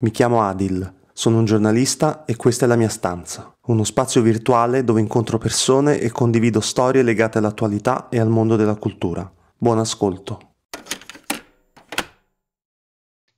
Mi chiamo Adil, sono un giornalista e questa è la mia stanza, uno spazio virtuale dove incontro persone e condivido storie legate all'attualità e al mondo della cultura. Buon ascolto.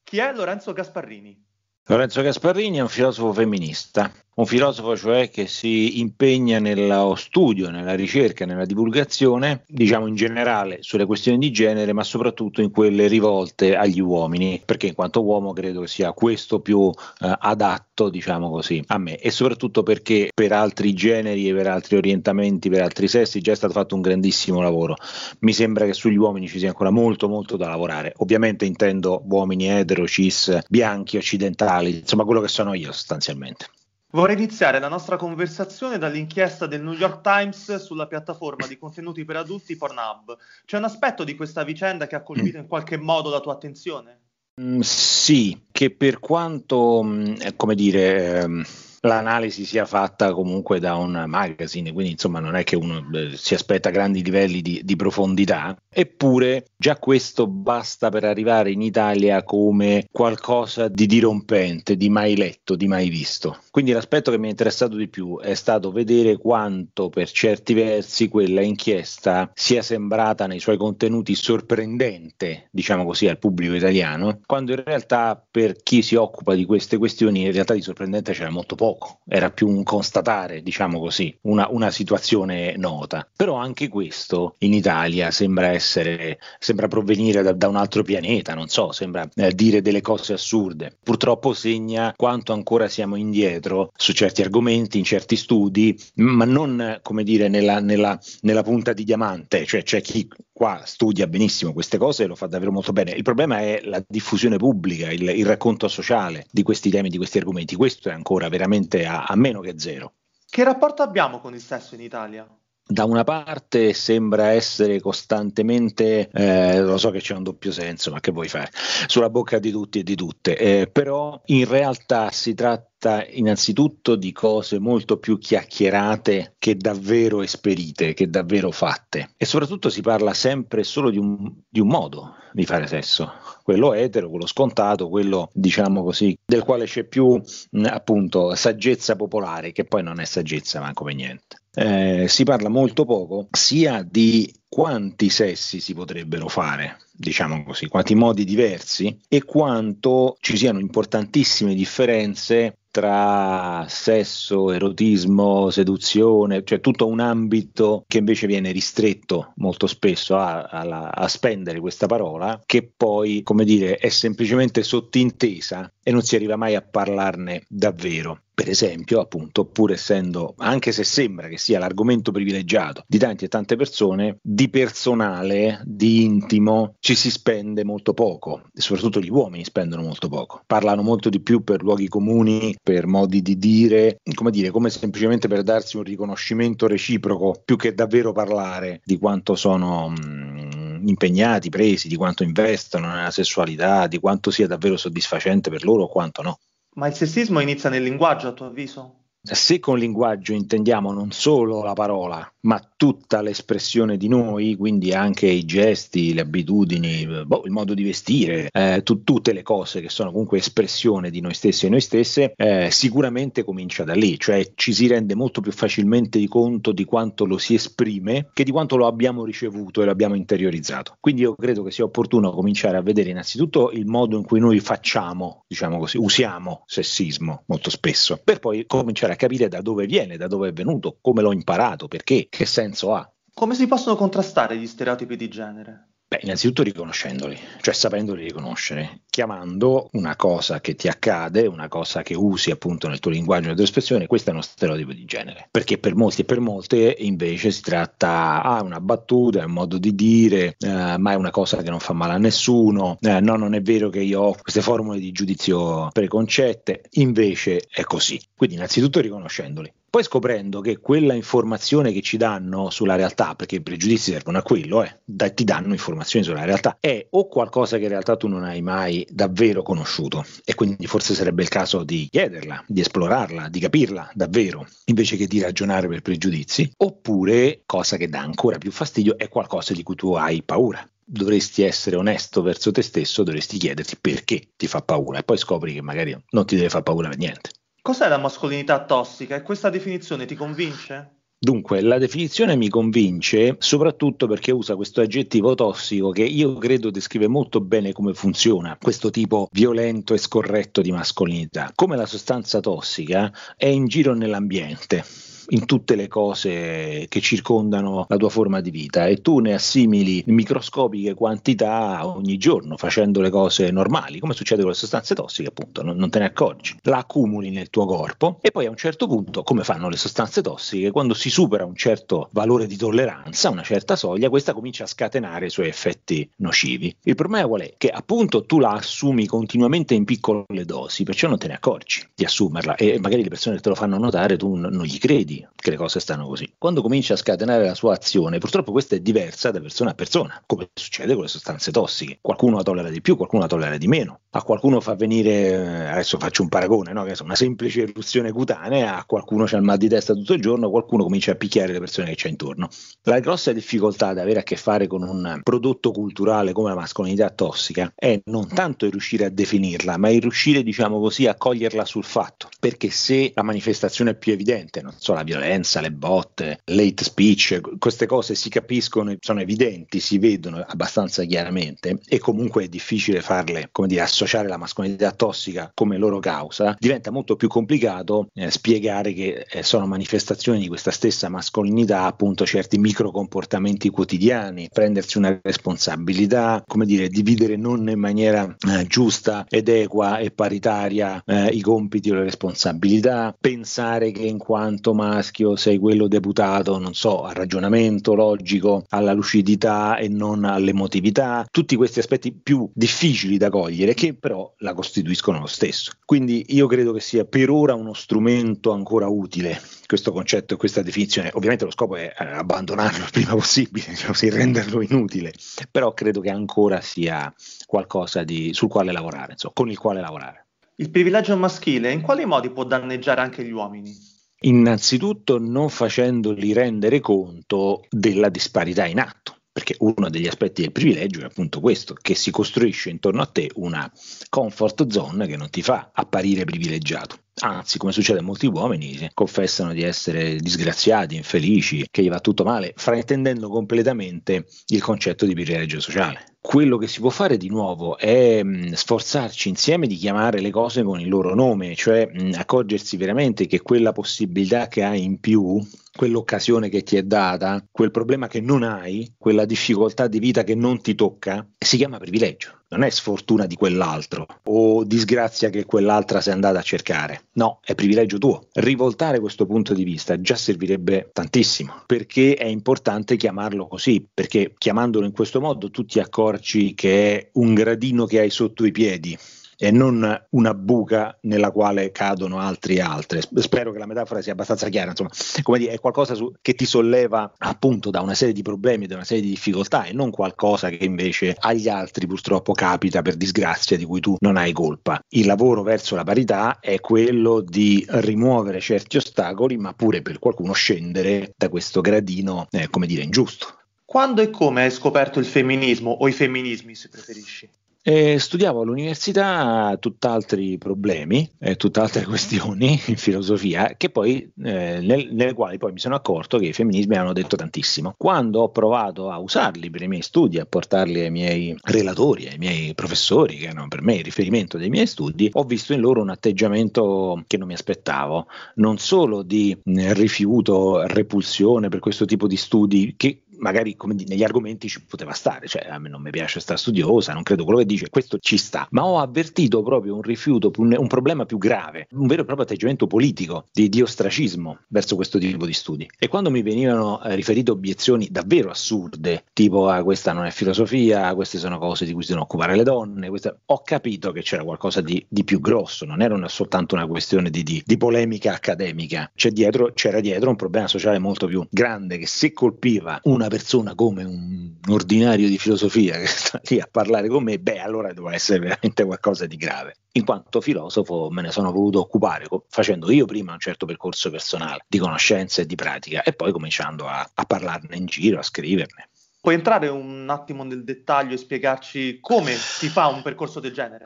Chi è Lorenzo Gasparrini? Lorenzo Gasparrini è un filosofo femminista un filosofo cioè che si impegna nello studio, nella ricerca, nella divulgazione, diciamo in generale sulle questioni di genere, ma soprattutto in quelle rivolte agli uomini, perché in quanto uomo credo che sia questo più eh, adatto, diciamo così, a me e soprattutto perché per altri generi e per altri orientamenti, per altri sessi già è stato fatto un grandissimo lavoro. Mi sembra che sugli uomini ci sia ancora molto molto da lavorare. Ovviamente intendo uomini etero, cis, bianchi, occidentali, insomma quello che sono io sostanzialmente. Vorrei iniziare la nostra conversazione dall'inchiesta del New York Times sulla piattaforma di contenuti per adulti Pornhub. C'è un aspetto di questa vicenda che ha colpito in qualche modo la tua attenzione? Mm, sì, che per quanto, mm, come dire ehm, l'analisi sia fatta comunque da un magazine, quindi insomma non è che uno eh, si aspetta grandi livelli di, di, profondità, eppure già questo basta per arrivare in Italia come qualcosa di dirompente, di mai letto, di mai visto. Quindi l'aspetto che mi è interessato di più è stato vedere quanto per certi versi quella inchiesta sia sembrata nei suoi contenuti sorprendente, diciamo così, al pubblico italiano, quando in realtà per chi si occupa di queste questioni in realtà di sorprendente c'era molto poco poco, era più un constatare, diciamo così, una, una situazione nota. Però anche questo in Italia sembra essere, sembra provenire da, da un altro pianeta, non so, sembra eh, dire delle cose assurde. Purtroppo segna quanto ancora siamo indietro su certi argomenti, in certi studi, ma non, come dire, nella, nella, nella punta di diamante, cioè c'è chi qua studia benissimo queste cose e lo fa davvero molto bene. Il problema è la diffusione pubblica, il, il racconto sociale di questi temi, di questi argomenti. Questo è ancora veramente praticamente a, a meno che zero. Che rapporto abbiamo con il sesso in Italia? da una parte sembra essere costantemente, eh, lo so che c'è un doppio senso, ma che vuoi fare, sulla bocca di tutti e di tutte, eh, però in realtà si tratta innanzitutto di cose molto più chiacchierate che davvero esperite, che davvero fatte e soprattutto si parla sempre solo di un, di un modo di fare sesso, quello etero, quello scontato, quello diciamo così, del quale c'è più mh, appunto saggezza popolare, che poi non è saggezza ma come niente. Eh, si parla molto poco sia di quanti sessi si potrebbero fare, diciamo così, quanti modi diversi e quanto ci siano importantissime differenze tra sesso, erotismo, seduzione, cioè tutto un ambito che invece viene ristretto molto spesso a, a, a spendere questa parola, che poi, come dire, è semplicemente sottintesa e non si arriva mai a parlarne davvero per esempio, appunto, pur essendo, anche se sembra che sia l'argomento privilegiato di tante e tante persone, di personale, di intimo, ci si spende molto poco, e soprattutto gli uomini spendono molto poco. Parlano molto di più per luoghi comuni, per modi di dire, come dire, come semplicemente per darsi un riconoscimento reciproco, più che davvero parlare di quanto sono... Mh, mm, impegnati, presi, di quanto investono nella sessualità, di quanto sia davvero soddisfacente per loro o quanto no. Ma il sessismo inizia nel linguaggio, a tuo avviso? Se con linguaggio intendiamo non solo la parola, ma tutta l'espressione di noi, quindi anche i gesti, le abitudini, boh, il modo di vestire, eh, tu, tutte le cose che sono comunque espressione di noi stessi e noi stesse, eh, sicuramente comincia da lì, cioè ci si rende molto più facilmente di conto di quanto lo si esprime che di quanto lo abbiamo ricevuto e lo abbiamo interiorizzato. Quindi io credo che sia opportuno cominciare a vedere innanzitutto il modo in cui noi facciamo, diciamo così, usiamo sessismo molto spesso, per poi cominciare a capire da dove viene, da dove è venuto, come l'ho imparato, perché che senso ha? Come si possono contrastare gli stereotipi di genere? Beh, innanzitutto riconoscendoli, cioè sapendoli riconoscere chiamando una cosa che ti accade, una cosa che usi appunto nel tuo linguaggio, nella tua espressione, questo è uno stereotipo di genere, perché per molti e per molte invece si tratta, ah, una battuta, è un modo di dire, eh, ma è una cosa che non fa male a nessuno, eh, no, non è vero che io ho queste formule di giudizio preconcette, invece è così. Quindi innanzitutto riconoscendoli. Poi scoprendo che quella informazione che ci danno sulla realtà, perché i pregiudizi servono a quello, eh, da, ti danno informazioni sulla realtà, è o qualcosa che in realtà tu non hai mai davvero conosciuto e quindi forse sarebbe il caso di chiederla, di esplorarla, di capirla davvero, invece che di ragionare per pregiudizi, oppure, cosa che dà ancora più fastidio, è qualcosa di cui tu hai paura dovresti essere onesto verso te stesso, dovresti chiederti perché ti fa paura e poi scopri che magari non ti deve far paura per niente. Cos'è la mascolinità tossica e questa definizione ti convince? Dunque, la definizione mi convince soprattutto perché usa questo aggettivo tossico che io credo descrive molto bene come funziona questo tipo violento e scorretto di mascolinità. Come la sostanza tossica è in giro nell'ambiente in tutte le cose che circondano la tua forma di vita e tu ne assimili microscopiche quantità ogni giorno facendo le cose normali, come succede con le sostanze tossiche, appunto, non, non te ne accorgi, la accumuli nel tuo corpo e poi a un certo punto, come fanno le sostanze tossiche, quando si supera un certo valore di tolleranza, una certa soglia, questa comincia a scatenare i suoi effetti nocivi. Il problema qual è? Che appunto tu la assumi continuamente in piccole dosi, perciò non te ne accorgi di assumerla e magari le persone che te lo fanno notare tu non gli credi che le cose stanno così. Quando comincia a scatenare la sua azione, purtroppo questa è diversa da persona a persona, come succede con le sostanze tossiche. Qualcuno la tollera di più, qualcuno la tollera di meno. A qualcuno fa venire, eh, adesso faccio un paragone, no? una semplice eruzione cutanea, a qualcuno c'è il mal di testa tutto il giorno, qualcuno comincia a picchiare le persone che c'è intorno. La grossa difficoltà ad avere a che fare con un prodotto culturale come la mascolinità tossica è non tanto il riuscire a definirla, ma il riuscire, diciamo così, a coglierla sul fatto. Perché se la manifestazione è più evidente, non so, la violenza, le botte, late speech, queste cose si capiscono, sono evidenti, si vedono abbastanza chiaramente e comunque è difficile farle, come dire, associare la mascolinità tossica come loro causa, diventa molto più complicato eh, spiegare che eh, sono manifestazioni di questa stessa mascolinità appunto certi microcomportamenti quotidiani, prendersi una responsabilità, come dire, dividere non in maniera eh, giusta ed equa e paritaria eh, i compiti o le responsabilità, pensare che in quanto ma maschio, sei quello deputato, non so, al ragionamento logico, alla lucidità e non all'emotività, tutti questi aspetti più difficili da cogliere che però la costituiscono lo stesso. Quindi io credo che sia per ora uno strumento ancora utile questo concetto e questa definizione. Ovviamente lo scopo è eh, abbandonarlo il prima possibile, cioè renderlo inutile, però credo che ancora sia qualcosa di, sul quale lavorare, insomma, con il quale lavorare. Il privilegio maschile in quali modi può danneggiare anche gli uomini? Innanzitutto non facendoli rendere conto della disparità in atto perché uno degli aspetti del privilegio è appunto questo, che si costruisce intorno a te una comfort zone che non ti fa apparire privilegiato. Anzi, come succede a molti uomini, confessano di essere disgraziati, infelici, che gli va tutto male, fraintendendo completamente il concetto di privilegio sociale quello che si può fare di nuovo è mh, mm, sforzarci insieme di chiamare le cose con il loro nome, cioè mh, mm, accorgersi veramente che quella possibilità che hai in più quell'occasione che ti è data, quel problema che non hai, quella difficoltà di vita che non ti tocca, si chiama privilegio. Non è sfortuna di quell'altro o disgrazia che quell'altra si andata a cercare. No, è privilegio tuo. Rivoltare questo punto di vista già servirebbe tantissimo, perché è importante chiamarlo così, perché chiamandolo in questo modo tu ti accorgi che è un gradino che hai sotto i piedi e non una buca nella quale cadono altri e altre. Spero che la metafora sia abbastanza chiara, insomma, come dire, è qualcosa su, che ti solleva appunto da una serie di problemi, da una serie di difficoltà e non qualcosa che invece agli altri purtroppo capita per disgrazia di cui tu non hai colpa. Il lavoro verso la parità è quello di rimuovere certi ostacoli, ma pure per qualcuno scendere da questo gradino, eh, come dire, ingiusto. Quando e come hai scoperto il femminismo o i femminismi, se preferisci? E studiavo all'università tutt'altri problemi, e eh, tutt'altre questioni in filosofia, poi, eh, nel, nelle quali poi mi sono accorto che i femminismi hanno detto tantissimo. Quando ho provato a usarli per i miei studi, a portarli ai miei relatori, ai miei professori, che erano per me il riferimento dei miei studi, ho visto in loro un atteggiamento che non mi aspettavo, non solo di eh, rifiuto, repulsione per questo tipo di studi, che magari come negli argomenti ci poteva stare, cioè a me non mi piace sta studiosa, non credo quello che dice, questo ci sta, ma ho avvertito proprio un rifiuto, un, un problema più grave, un vero e proprio atteggiamento politico di, di, ostracismo verso questo tipo di studi. E quando mi venivano eh, riferite obiezioni davvero assurde, tipo ah, questa non è filosofia, queste sono cose di cui si devono occupare le donne, questa... ho capito che c'era qualcosa di, di, più grosso, non era una, soltanto una questione di, di, di polemica accademica, C'è dietro, c'era dietro un problema sociale molto più grande che se colpiva una persona come un, un ordinario di filosofia che sta lì a parlare con me, beh allora doveva essere veramente qualcosa di grave. In quanto filosofo me ne sono voluto occupare facendo io prima un certo percorso personale di conoscenza e di pratica e poi cominciando a, a parlarne in giro, a scriverne. Puoi entrare un attimo nel dettaglio e spiegarci come si fa un percorso del genere?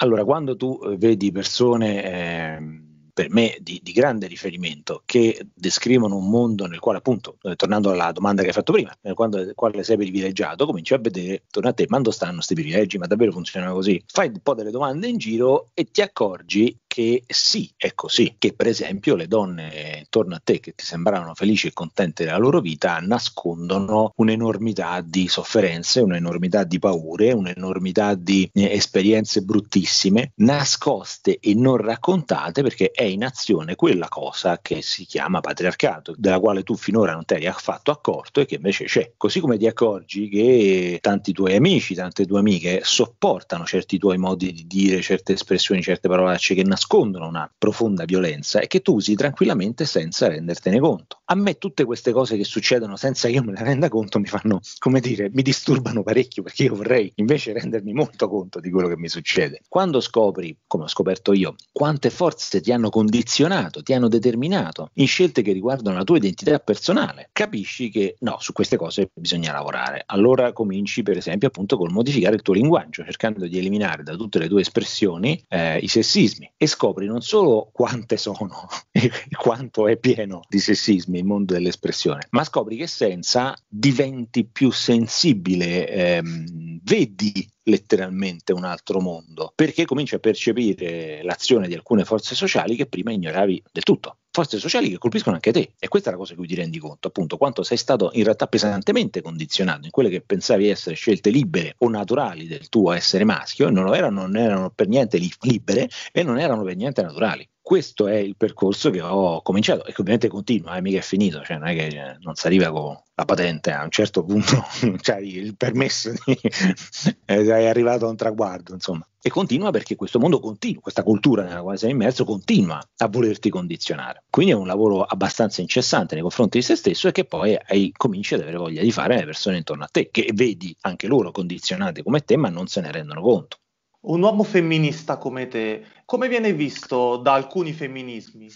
Allora, quando tu eh, vedi persone... Eh, per me di, di, grande riferimento, che descrivono un mondo nel quale appunto, eh, tornando alla domanda che hai fatto prima, eh, nel quale, quale sei privilegiato, cominci a vedere, torna a te, ma quando stanno questi privilegi, ma davvero funziona così? Fai un po' delle domande in giro e ti accorgi che sì, è così, che per esempio le donne intorno a te che ti sembravano felici e contente della loro vita nascondono un'enormità di sofferenze, un'enormità di paure, un'enormità di eh, esperienze bruttissime, nascoste e non raccontate perché è in azione quella cosa che si chiama patriarcato, della quale tu finora non ti eri affatto accorto e che invece c'è. Così come ti accorgi che tanti tuoi amici, tante tue amiche sopportano certi tuoi modi di dire, certe espressioni, certe parolacce che nascondono nascondono una profonda violenza e che tu usi tranquillamente senza rendertene conto. A me tutte queste cose che succedono senza che io me ne renda conto mi fanno, come dire, mi disturbano parecchio perché io vorrei invece rendermi molto conto di quello che mi succede. Quando scopri, come ho scoperto io, quante forze ti hanno condizionato, ti hanno determinato in scelte che riguardano la tua identità personale, capisci che no, su queste cose bisogna lavorare. Allora cominci per esempio appunto col modificare il tuo linguaggio, cercando di eliminare da tutte le tue espressioni eh, i sessismi e scopri non solo quante sono e quanto è pieno di sessismi il mondo dell'espressione, ma scopri che senza diventi più sensibile, ehm, vedi letteralmente un altro mondo, perché cominci a percepire l'azione di alcune forze sociali che prima ignoravi del tutto forze sociali che colpiscono anche te. E questa è la cosa di cui ti rendi conto, appunto, quanto sei stato in realtà pesantemente condizionato in quelle che pensavi essere scelte libere o naturali del tuo essere maschio, e non erano, non erano per niente libere e non erano per niente naturali questo è il percorso che ho cominciato e che ovviamente continua, eh, mica è finito, cioè non è che cioè, non si arriva con la patente a un certo punto, cioè il permesso di, è eh, arrivato a un traguardo, insomma. E continua perché questo mondo continua, questa cultura nella quale sei immerso continua a volerti condizionare. Quindi è un lavoro abbastanza incessante nei confronti di se stesso e che poi hai, cominci ad avere voglia di fare alle persone intorno a te, che vedi anche loro condizionate come te, ma non se ne rendono conto. Un uomo femminista come te, come viene visto da alcuni femminismi?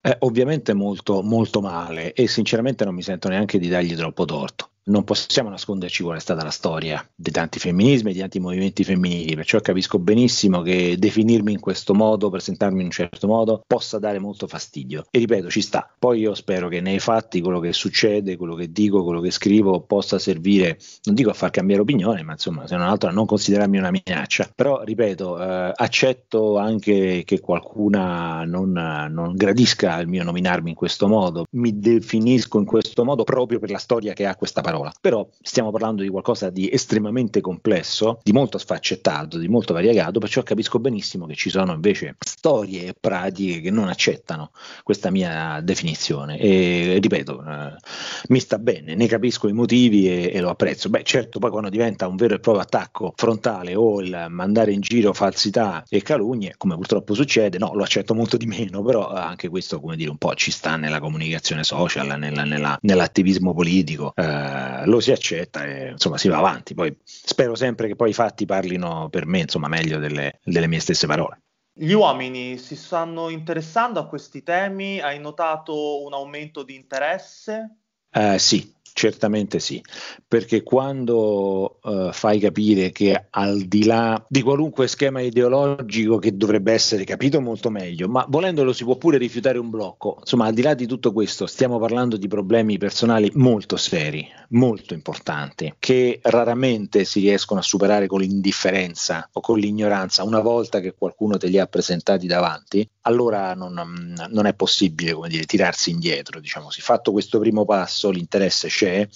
Eh, ovviamente molto, molto male e sinceramente non mi sento neanche di dargli troppo torto non possiamo nasconderci qual è stata la storia di tanti femminismi e di tanti movimenti femminili, perciò capisco benissimo che definirmi in questo modo, presentarmi in un certo modo, possa dare molto fastidio. E ripeto, ci sta. Poi io spero che nei fatti quello che succede, quello che dico, quello che scrivo possa servire, non dico a far cambiare opinione, ma insomma, se non altro a non considerarmi una minaccia. Però, ripeto, eh, accetto anche che qualcuna non, non gradisca il mio nominarmi in questo modo. Mi definisco in questo modo proprio per la storia che ha questa parola aula. Però stiamo parlando di qualcosa di estremamente complesso, di molto sfaccettato, di molto variegato, perciò capisco benissimo che ci sono invece storie e pratiche che non accettano questa mia definizione. E ripeto, eh, mi sta bene, ne capisco i motivi e, e, lo apprezzo. Beh, certo, poi quando diventa un vero e proprio attacco frontale o il mandare in giro falsità e calunnie, come purtroppo succede, no, lo accetto molto di meno, però anche questo, come dire, un po' ci sta nella comunicazione social, nella, nella, nell'attivismo politico. Eh, lo si accetta e insomma si va avanti. Poi spero sempre che poi i fatti parlino per me, insomma, meglio delle, delle mie stesse parole. Gli uomini si stanno interessando a questi temi? Hai notato un aumento di interesse? Eh, sì, Certamente sì, perché quando eh, fai capire che al di là di qualunque schema ideologico che dovrebbe essere capito molto meglio, ma volendolo si può pure rifiutare un blocco, insomma al di là di tutto questo stiamo parlando di problemi personali molto seri, molto importanti, che raramente si riescono a superare con l'indifferenza o con l'ignoranza una volta che qualcuno te li ha presentati davanti, allora non, non è possibile dire, tirarsi indietro, diciamo così. Fatto questo primo passo l'interesse scende share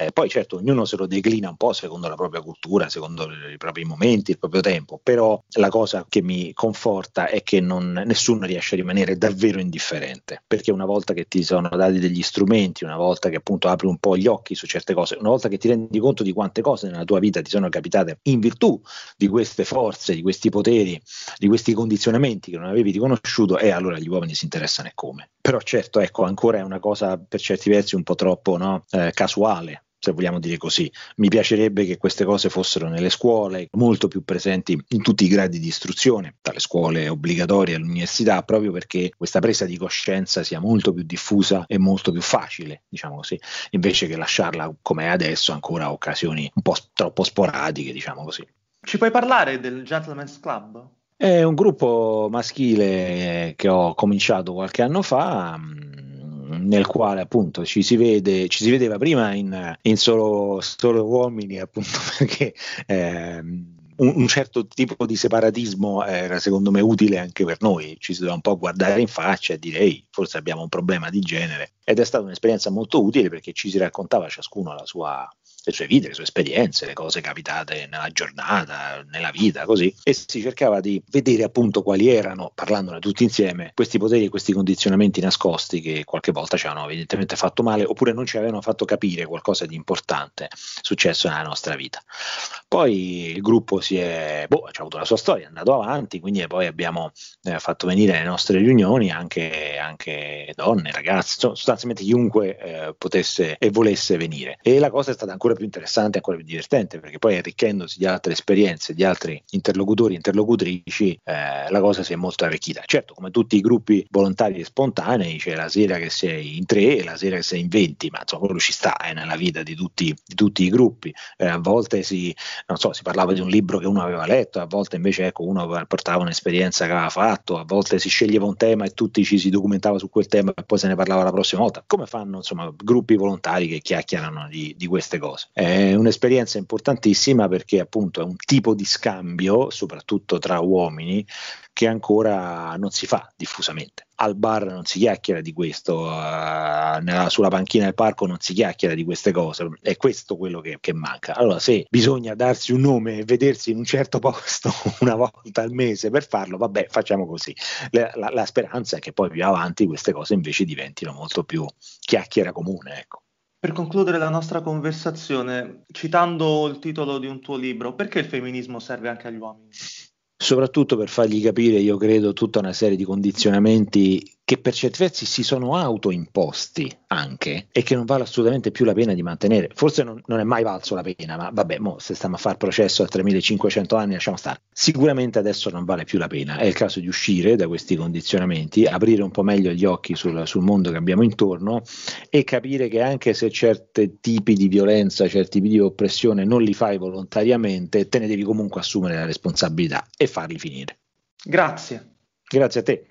Eh, poi certo ognuno se lo declina un po' secondo la propria cultura, secondo i propri momenti, il proprio tempo, però la cosa che mi conforta è che non, nessuno riesce a rimanere davvero indifferente, perché una volta che ti sono dati degli strumenti, una volta che appunto apri un po' gli occhi su certe cose, una volta che ti rendi conto di quante cose nella tua vita ti sono capitate in virtù di queste forze, di questi poteri, di questi condizionamenti che non avevi riconosciuto, e eh, allora gli uomini si interessano e come. Però certo, ecco, ancora è una cosa per certi versi un po' troppo no, eh, casuale, se vogliamo dire così. Mi piacerebbe che queste cose fossero nelle scuole, molto più presenti in tutti i gradi di istruzione, dalle scuole obbligatorie all'università, proprio perché questa presa di coscienza sia molto più diffusa e molto più facile, diciamo così, invece che lasciarla come è adesso ancora a occasioni un po' troppo sporadiche, diciamo così. Ci puoi parlare del Gentleman's Club? È un gruppo maschile che ho cominciato qualche anno fa nel quale appunto ci si, vede, ci si vedeva prima in, in solo, solo, uomini, appunto perché ehm, un, certo tipo di separatismo era secondo me utile anche per noi, ci si doveva un po' guardare in faccia e dire ehi, forse abbiamo un problema di genere ed è stata un'esperienza molto utile perché ci si raccontava ciascuno la sua, le sue vite, le sue esperienze, le cose capitate nella giornata, nella vita, così, e si cercava di vedere appunto quali erano, parlandone tutti insieme, questi poteri e questi condizionamenti nascosti che qualche volta ci avevano evidentemente fatto male oppure non ci avevano fatto capire qualcosa di importante successo nella nostra vita. Poi il gruppo si è, boh, ha avuto la sua storia, è andato avanti, quindi poi abbiamo eh, fatto venire alle nostre riunioni anche, anche donne, ragazzi, sostanzialmente chiunque eh, potesse e volesse venire. E la cosa è stata ancora più interessante, ancora più divertente, perché poi arricchendosi di altre esperienze, di altri interlocutori, interlocutrici, eh, la cosa si è molto arricchita. Certo, come tutti i gruppi volontari e spontanei, c'è la sera che sei in tre e la sera che sei in venti, ma insomma quello ci sta, eh, nella vita di tutti, di tutti i gruppi. Eh, a volte si, so, si, parlava di un libro che uno aveva letto, a volte invece ecco, uno portava un'esperienza che aveva fatto, a volte si sceglieva un tema e tutti ci si documentava su quel tema e poi se ne parlava la prossima volta. Come fanno insomma, gruppi volontari che chiacchierano di, di queste cose? cose. È un'esperienza importantissima perché appunto è un tipo di scambio, soprattutto tra uomini, che ancora non si fa diffusamente. Al bar non si chiacchiera di questo, uh, nella, sulla panchina del parco non si chiacchiera di queste cose, è questo quello che, che, manca. Allora, se bisogna darsi un nome e vedersi in un certo posto una volta al mese per farlo, vabbè, facciamo così. La, la, la speranza è che poi più avanti queste cose invece diventino molto più chiacchiera comune. Ecco. Per concludere la nostra conversazione, citando il titolo di un tuo libro, perché il femminismo serve anche agli uomini? Soprattutto per fargli capire, io credo, tutta una serie di condizionamenti che per certi versi si sono autoimposti anche e che non vale assolutamente più la pena di mantenere. Forse non, non è mai valso la pena, ma vabbè, mo, se stiamo a fare processo a 3500 anni lasciamo stare. Sicuramente adesso non vale più la pena, è il caso di uscire da questi condizionamenti, aprire un po' meglio gli occhi sul, sul mondo che abbiamo intorno e capire che anche se certi tipi di violenza, certi tipi di oppressione non li fai volontariamente, te ne devi comunque assumere la responsabilità e farli finire. Grazie. Grazie a te.